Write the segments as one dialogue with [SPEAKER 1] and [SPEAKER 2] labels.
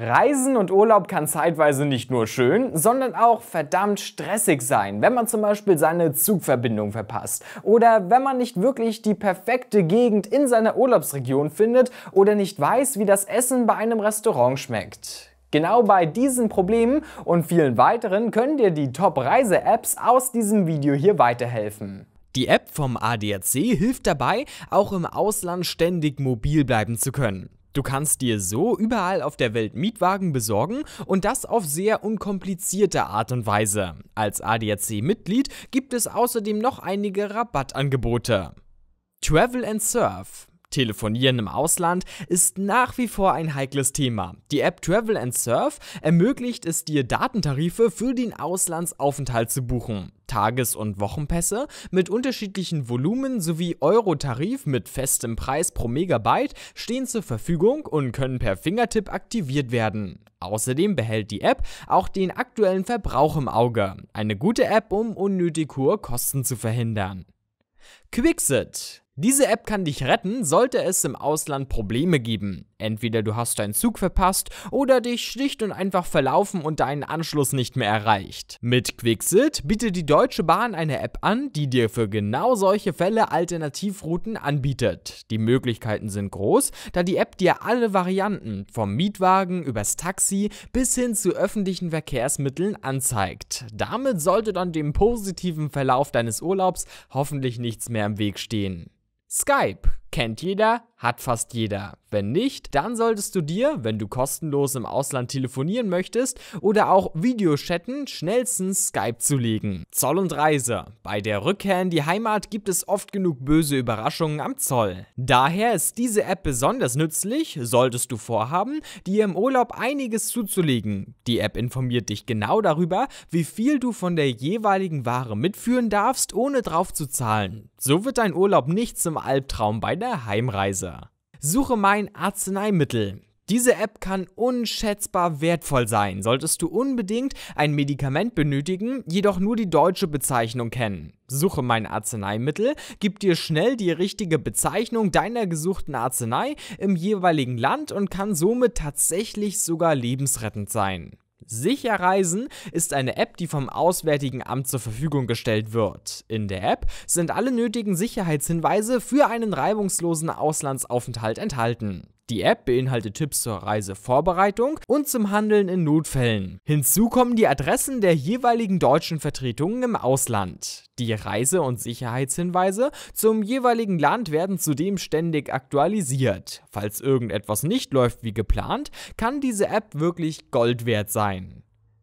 [SPEAKER 1] Reisen und Urlaub kann zeitweise nicht nur schön, sondern auch verdammt stressig sein, wenn man zum Beispiel seine Zugverbindung verpasst oder wenn man nicht wirklich die perfekte Gegend in seiner Urlaubsregion findet oder nicht weiß, wie das Essen bei einem Restaurant schmeckt. Genau bei diesen Problemen und vielen weiteren können dir die Top-Reise-Apps aus diesem Video hier weiterhelfen. Die App vom ADAC hilft dabei, auch im Ausland ständig mobil bleiben zu können. Du kannst dir so überall auf der Welt Mietwagen besorgen und das auf sehr unkomplizierte Art und Weise. Als ADAC-Mitglied gibt es außerdem noch einige Rabattangebote. Travel and Surf Telefonieren im Ausland ist nach wie vor ein heikles Thema. Die App Travel and Surf ermöglicht es dir, Datentarife für den Auslandsaufenthalt zu buchen. Tages- und Wochenpässe mit unterschiedlichen Volumen sowie Euro-Tarif mit festem Preis pro Megabyte stehen zur Verfügung und können per Fingertipp aktiviert werden. Außerdem behält die App auch den aktuellen Verbrauch im Auge. Eine gute App, um unnötig hohe Kosten zu verhindern. Quixit diese App kann dich retten, sollte es im Ausland Probleme geben. Entweder du hast deinen Zug verpasst oder dich schlicht und einfach verlaufen und deinen Anschluss nicht mehr erreicht. Mit Quixit bietet die Deutsche Bahn eine App an, die dir für genau solche Fälle Alternativrouten anbietet. Die Möglichkeiten sind groß, da die App dir alle Varianten vom Mietwagen übers Taxi bis hin zu öffentlichen Verkehrsmitteln anzeigt. Damit sollte dann dem positiven Verlauf deines Urlaubs hoffentlich nichts mehr im Weg stehen. Skype kennt jeder, hat fast jeder. Wenn nicht, dann solltest du dir, wenn du kostenlos im Ausland telefonieren möchtest oder auch Videochatten, schnellstens Skype zulegen. Zoll und Reise. Bei der Rückkehr in die Heimat gibt es oft genug böse Überraschungen am Zoll. Daher ist diese App besonders nützlich, solltest du vorhaben, dir im Urlaub einiges zuzulegen. Die App informiert dich genau darüber, wie viel du von der jeweiligen Ware mitführen darfst, ohne drauf zu zahlen. So wird dein Urlaub nicht zum Albtraum bei der der Heimreiser. Suche mein Arzneimittel. Diese App kann unschätzbar wertvoll sein, solltest du unbedingt ein Medikament benötigen, jedoch nur die deutsche Bezeichnung kennen. Suche mein Arzneimittel gibt dir schnell die richtige Bezeichnung deiner gesuchten Arznei im jeweiligen Land und kann somit tatsächlich sogar lebensrettend sein. Sicher Reisen ist eine App, die vom Auswärtigen Amt zur Verfügung gestellt wird. In der App sind alle nötigen Sicherheitshinweise für einen reibungslosen Auslandsaufenthalt enthalten. Die App beinhaltet Tipps zur Reisevorbereitung und zum Handeln in Notfällen. Hinzu kommen die Adressen der jeweiligen deutschen Vertretungen im Ausland. Die Reise- und Sicherheitshinweise zum jeweiligen Land werden zudem ständig aktualisiert. Falls irgendetwas nicht läuft wie geplant, kann diese App wirklich Gold wert sein.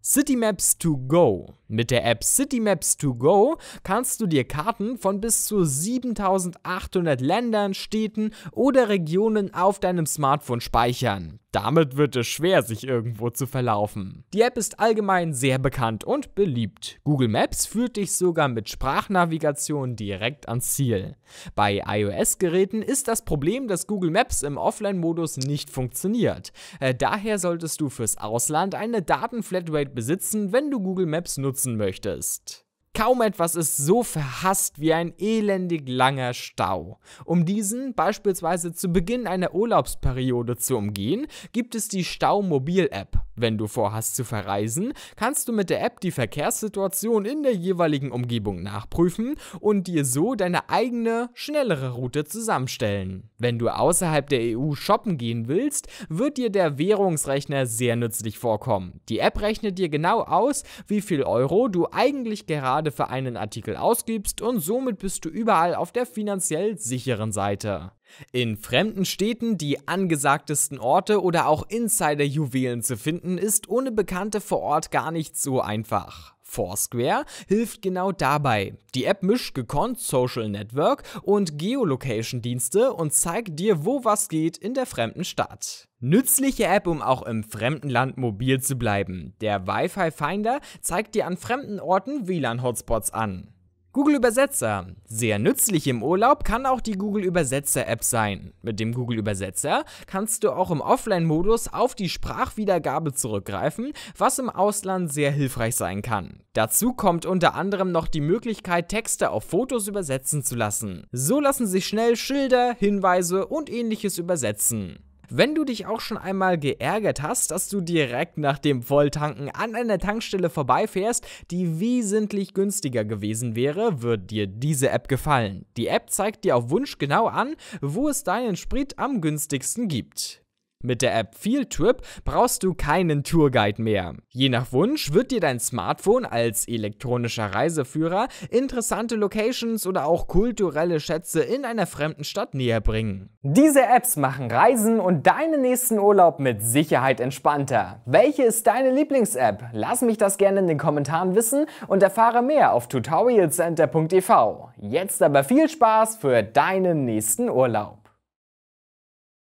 [SPEAKER 1] CityMaps to Go. Mit der App CityMaps to Go kannst du dir Karten von bis zu 7800 Ländern, Städten oder Regionen auf deinem Smartphone speichern. Damit wird es schwer, sich irgendwo zu verlaufen. Die App ist allgemein sehr bekannt und beliebt. Google Maps führt dich sogar mit Sprachnavigation direkt ans Ziel. Bei iOS-Geräten ist das Problem, dass Google Maps im Offline-Modus nicht funktioniert. Äh, daher solltest du fürs Ausland eine Datenflatrate besitzen, wenn du Google Maps nutzen möchtest. Kaum etwas ist so verhasst wie ein elendig langer Stau. Um diesen beispielsweise zu Beginn einer Urlaubsperiode zu umgehen, gibt es die Staumobil-App. Wenn du vorhast zu verreisen, kannst du mit der App die Verkehrssituation in der jeweiligen Umgebung nachprüfen und dir so deine eigene, schnellere Route zusammenstellen. Wenn du außerhalb der EU shoppen gehen willst, wird dir der Währungsrechner sehr nützlich vorkommen. Die App rechnet dir genau aus, wie viel Euro du eigentlich gerade Milliarde für einen Artikel ausgibst und somit bist du überall auf der finanziell sicheren Seite. In fremden Städten die angesagtesten Orte oder auch Insider-Juwelen zu finden, ist ohne Bekannte vor Ort gar nicht so einfach. Foursquare hilft genau dabei. Die App mischt gekonnt Social Network und Geolocation-Dienste und zeigt dir, wo was geht in der fremden Stadt. Nützliche App, um auch im fremden Land mobil zu bleiben. Der Wi-Fi Finder zeigt dir an fremden Orten WLAN-Hotspots an. Google Übersetzer. Sehr nützlich im Urlaub kann auch die Google Übersetzer App sein. Mit dem Google Übersetzer kannst du auch im Offline-Modus auf die Sprachwiedergabe zurückgreifen, was im Ausland sehr hilfreich sein kann. Dazu kommt unter anderem noch die Möglichkeit, Texte auf Fotos übersetzen zu lassen. So lassen sich schnell Schilder, Hinweise und ähnliches übersetzen. Wenn du dich auch schon einmal geärgert hast, dass du direkt nach dem Volltanken an einer Tankstelle vorbeifährst, die wesentlich günstiger gewesen wäre, wird dir diese App gefallen. Die App zeigt dir auf Wunsch genau an, wo es deinen Sprit am günstigsten gibt. Mit der App Fieldtrip brauchst du keinen Tourguide mehr. Je nach Wunsch wird dir dein Smartphone als elektronischer Reiseführer interessante Locations oder auch kulturelle Schätze in einer fremden Stadt näher bringen. Diese Apps machen Reisen und deinen nächsten Urlaub mit Sicherheit entspannter. Welche ist deine Lieblings-App? Lass mich das gerne in den Kommentaren wissen und erfahre mehr auf tutorialcenter.tv. Jetzt aber viel Spaß für deinen nächsten Urlaub.